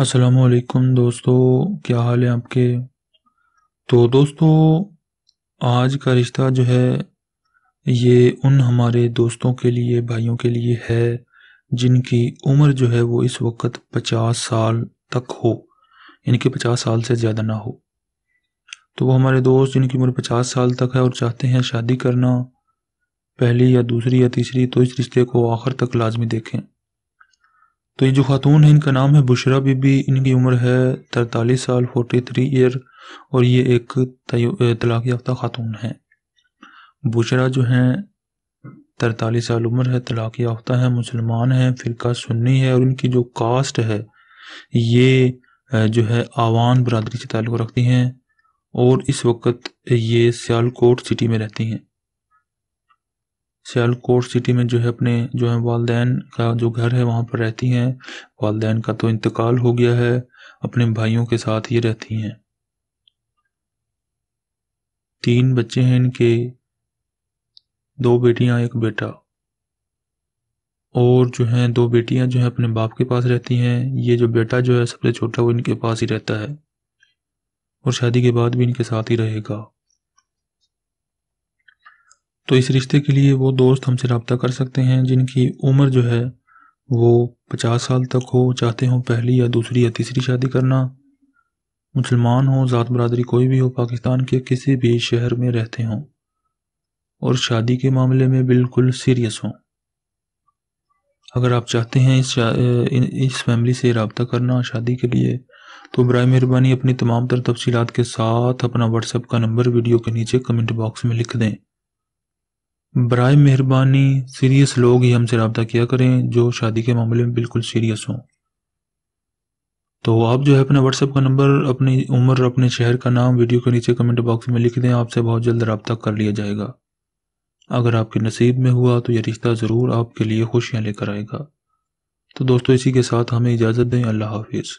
असलकुम दोस्तों क्या हाल है आपके तो दोस्तों आज का रिश्ता जो है ये उन हमारे दोस्तों के लिए भाइयों के लिए है जिनकी उम्र जो है वो इस वक्त पचास साल तक हो इनके पचास साल से ज़्यादा ना हो तो वो हमारे दोस्त जिनकी उम्र पचास साल तक है और चाहते हैं शादी करना पहली या दूसरी या तीसरी तो इस रिश्ते को आखिर तक लाजमी देखें तो ये जो खातून है इनका नाम है बुशरा बीबी इनकी उम्र है तरतालीस साल फोर्टी थ्री ईयर और ये एक तलाक याफ्ता खातून है बुशरा जो हैं तरतालीस साल उम्र है तलाक याफ्ता है मुसलमान हैं फ़िरका सुन्नी है और इनकी जो कास्ट है ये जो है आवान बरदरी से ताल्लुक़ रखती हैं और इस वक्त ये सियालकोट सिटी में रहती हैं सियालकोट सिटी में जो है अपने जो है वालदेन का जो घर है वहाँ पर रहती हैं वालदेन का तो इंतकाल हो गया है अपने भाइयों के साथ ये रहती हैं तीन बच्चे हैं इनके दो बेटियां एक बेटा और जो हैं दो बेटियां जो हैं अपने बाप के पास रहती हैं ये जो बेटा जो है सबसे छोटा वो इनके पास ही रहता है और शादी के बाद भी इनके साथ ही रहेगा तो इस रिश्ते के लिए वो दोस्त हमसे रबता कर सकते हैं जिनकी उम्र जो है वो पचास साल तक हो चाहते हों पहली या दूसरी या तीसरी शादी करना मुसलमान हो ज़ात बरदरी कोई भी हो पाकिस्तान के किसी भी शहर में रहते हों और शादी के मामले में बिल्कुल सीरियस हों अगर आप चाहते हैं इस इस फैमिली से रबता करना शादी के लिए तो बर मेहरबानी अपनी तमाम तर तफसीत के साथ अपना व्हाट्सएप का नंबर वीडियो के नीचे कमेंट बॉक्स में लिख दें बर मेहरबानी सीरियस लोग ही हमसे रबता किया करें जो शादी के मामले में बिल्कुल सीरियस हों तो आप जो है अपना व्हाट्सएप का नंबर अपनी उम्र और अपने शहर का नाम वीडियो के नीचे कमेंट बॉक्स में लिख दें आपसे बहुत जल्द रबता कर लिया जाएगा अगर आपके नसीब में हुआ तो यह रिश्ता ज़रूर आपके लिए खुशियाँ लेकर आएगा तो दोस्तों इसी के साथ हमें इजाज़त दें अल्लाह हाफिज़